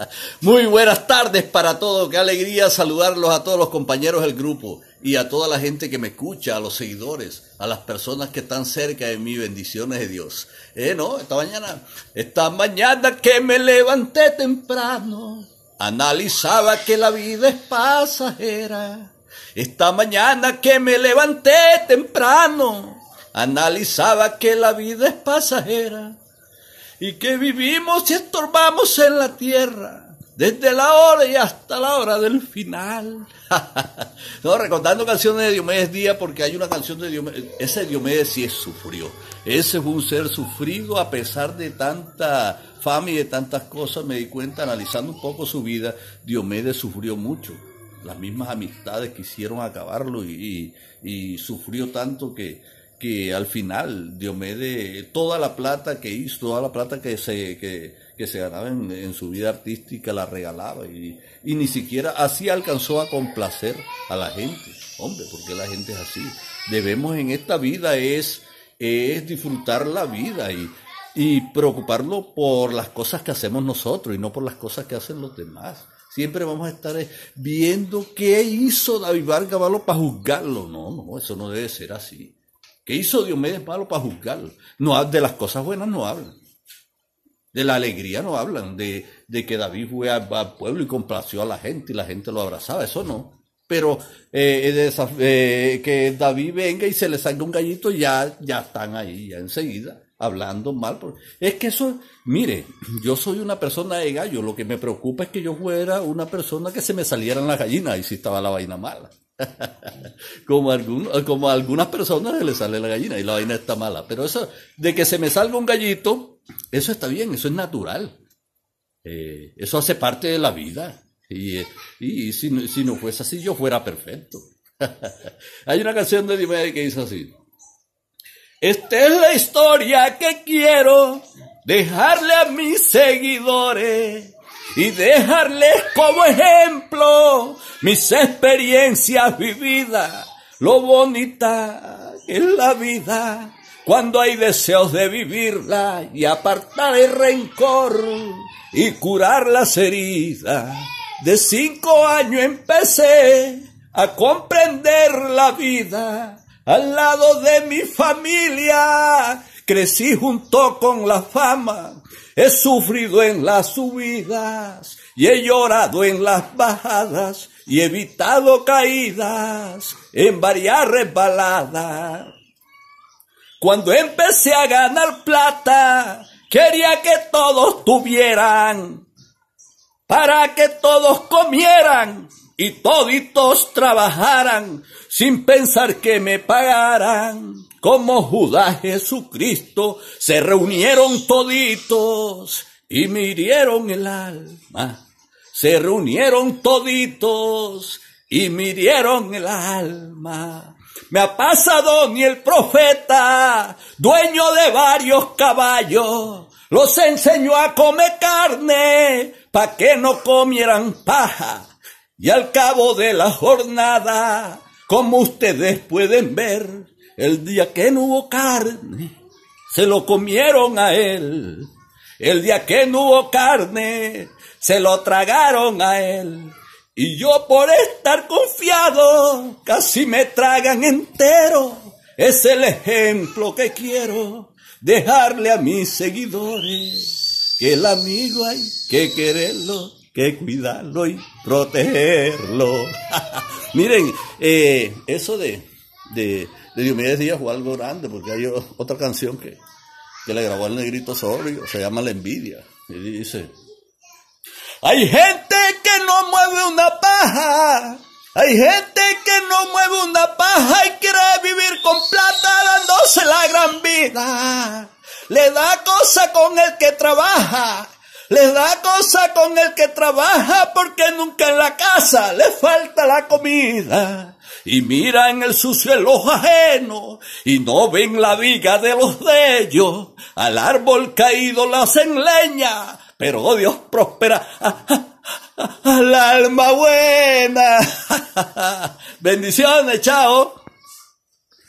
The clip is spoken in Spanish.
Muy buenas tardes para todos. Qué alegría saludarlos a todos los compañeros del grupo y a toda la gente que me escucha, a los seguidores, a las personas que están cerca de mí. Bendiciones de Dios. Eh, no, esta mañana, esta mañana que me levanté temprano, analizaba que la vida es pasajera. Esta mañana que me levanté temprano, analizaba que la vida es pasajera y que vivimos y estorbamos en la tierra, desde la hora y hasta la hora del final. no, recordando canciones de Diomedes Díaz, porque hay una canción de Diomedes, ese Diomedes sí sufrió, ese es un ser sufrido a pesar de tanta fama y de tantas cosas, me di cuenta analizando un poco su vida, Diomedes sufrió mucho las mismas amistades quisieron acabarlo y sufrió tanto que que al final Diomede, toda la plata que hizo, toda la plata que se, que, se ganaba en, su vida artística la regalaba y, ni siquiera así alcanzó a complacer a la gente. Hombre, porque la gente es así. Debemos en esta vida es, disfrutar la vida y, preocuparnos por las cosas que hacemos nosotros y no por las cosas que hacen los demás. Siempre vamos a estar eh, viendo qué hizo David Vargas para juzgarlo. No, no, eso no debe ser así. ¿Qué hizo Diomedes malo para juzgarlo? No, de las cosas buenas no hablan. De la alegría no hablan, de, que David fue al, pueblo y complació a la gente y la gente lo abrazaba, eso no. Pero eh, eh, eh, que David venga y se le salga un gallito, ya, ya están ahí, ya enseguida, hablando mal. Es que eso, mire, yo soy una persona de gallo, lo que me preocupa es que yo fuera una persona que se me salieran las gallinas y si estaba la vaina mala. como, como algunas personas se sale la gallina y la vaina está mala. Pero eso, de que se me salga un gallito, eso está bien, eso es natural. Eh, eso hace parte de la vida. Y, si, si, no fuese así, yo fuera perfecto. Hay una canción de Dime que dice así. Esta es la historia que quiero dejarle a mis seguidores y dejarles como ejemplo mis experiencias vividas, lo bonita es la vida cuando hay deseos de vivirla y apartar el rencor y curar las heridas. De cinco años empecé a comprender la vida al lado de mi familia. Crecí junto con la fama, he sufrido en las subidas y he llorado en las bajadas y evitado caídas en varias resbaladas. Cuando empecé a ganar plata, quería que todos tuvieran, para que todos comieran y toditos trabajaran, sin pensar que me pagaran. Como Judas Jesucristo, se reunieron toditos y me hirieron el alma se reunieron toditos y midieron el alma. Me ha pasado ni el profeta, dueño de varios caballos, los enseñó a comer carne pa' que no comieran paja. Y al cabo de la jornada, como ustedes pueden ver, el día que no hubo carne, se lo comieron a él. El día que no hubo carne, se lo tragaron a él. Y yo por estar confiado, casi me tragan entero. Es el ejemplo que quiero dejarle a mis seguidores. Que el amigo hay que quererlo, que cuidarlo y protegerlo. Miren, eh, eso de, de, de Diomedes Díaz fue algo grande, porque hay otra canción que, que le grabó el negrito Osorio, se llama La Envidia. Y dice, hay gente que no mueve una paja, hay gente que no mueve una paja y quiere vivir con plata dándose la gran vida. Le da cosa con el que trabaja les da cosa con el que trabaja porque nunca en la casa le falta la comida. Y mira en el sucio el ojo ajeno y no ven la viga de los de ellos. Al árbol caído la hacen leña, pero oh Dios prospera al alma buena. Bendiciones, chao.